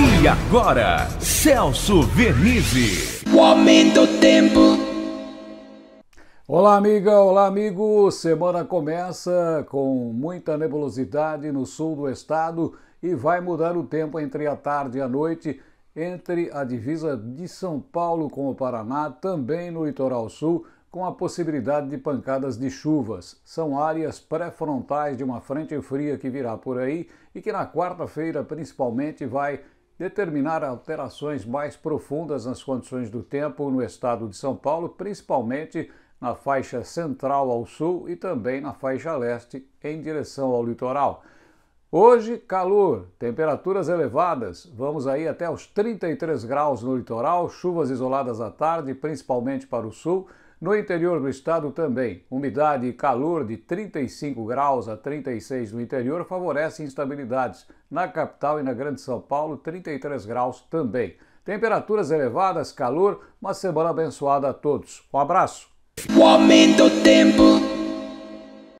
E agora, Celso Vernizzi. O aumento tempo. Olá, amiga, olá, amigo. Semana começa com muita nebulosidade no sul do estado e vai mudar o tempo entre a tarde e a noite, entre a divisa de São Paulo com o Paraná, também no litoral sul, com a possibilidade de pancadas de chuvas. São áreas pré-frontais de uma frente fria que virá por aí e que na quarta-feira, principalmente, vai determinar alterações mais profundas nas condições do tempo no estado de São Paulo, principalmente na faixa central ao sul e também na faixa leste em direção ao litoral. Hoje, calor, temperaturas elevadas, vamos aí até os 33 graus no litoral, chuvas isoladas à tarde, principalmente para o sul, no interior do estado também, umidade e calor de 35 graus a 36 no interior favorecem instabilidades. Na capital e na Grande São Paulo, 33 graus também. Temperaturas elevadas, calor, uma semana abençoada a todos. Um abraço. O aumento do tempo.